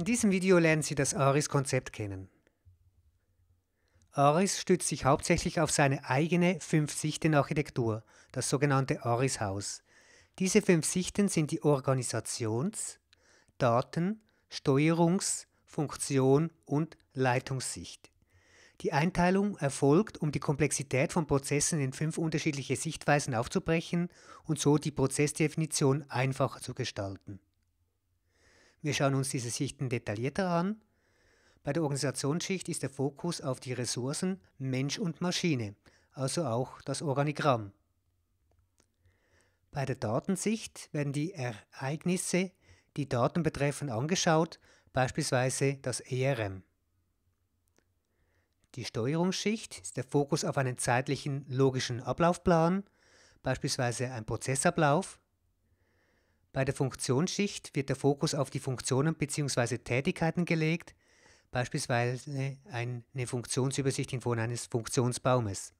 In diesem Video lernen Sie das ARIS-Konzept kennen. ARIS stützt sich hauptsächlich auf seine eigene Fünf-Sichten-Architektur, das sogenannte ARIS-Haus. Diese fünf Sichten sind die Organisations-, Daten-, Steuerungs-, Funktion- und Leitungssicht. Die Einteilung erfolgt, um die Komplexität von Prozessen in fünf unterschiedliche Sichtweisen aufzubrechen und so die Prozessdefinition einfacher zu gestalten. Wir schauen uns diese Sichten detaillierter an. Bei der Organisationsschicht ist der Fokus auf die Ressourcen Mensch und Maschine, also auch das Organigramm. Bei der Datensicht werden die Ereignisse, die Daten betreffen, angeschaut, beispielsweise das ERM. Die Steuerungsschicht ist der Fokus auf einen zeitlichen logischen Ablaufplan, beispielsweise ein Prozessablauf, bei der Funktionsschicht wird der Fokus auf die Funktionen bzw. Tätigkeiten gelegt, beispielsweise eine Funktionsübersicht in Form eines Funktionsbaumes.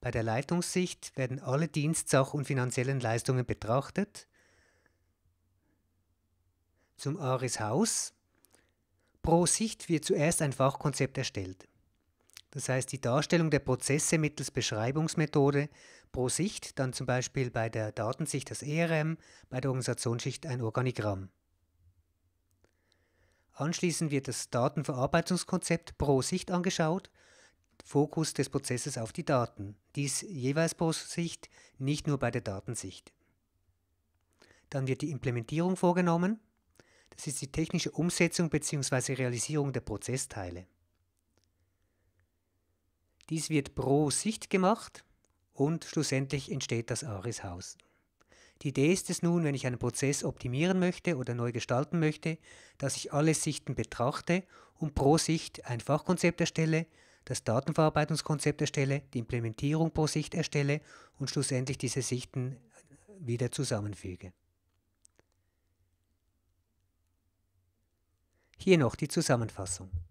Bei der Leitungssicht werden alle Dienstsach- und finanziellen Leistungen betrachtet. Zum ARIS Haus. Pro Sicht wird zuerst ein Fachkonzept erstellt. Das heißt, die Darstellung der Prozesse mittels Beschreibungsmethode pro Sicht dann zum Beispiel bei der Datensicht das ERM, bei der Organisationsschicht ein Organigramm. Anschließend wird das Datenverarbeitungskonzept pro Sicht angeschaut, Fokus des Prozesses auf die Daten, dies jeweils pro Sicht, nicht nur bei der Datensicht. Dann wird die Implementierung vorgenommen, das ist die technische Umsetzung bzw. Realisierung der Prozessteile. Dies wird pro Sicht gemacht und schlussendlich entsteht das Aris haus Die Idee ist es nun, wenn ich einen Prozess optimieren möchte oder neu gestalten möchte, dass ich alle Sichten betrachte und pro Sicht ein Fachkonzept erstelle, das Datenverarbeitungskonzept erstelle, die Implementierung pro Sicht erstelle und schlussendlich diese Sichten äh, wieder zusammenfüge. Hier noch die Zusammenfassung.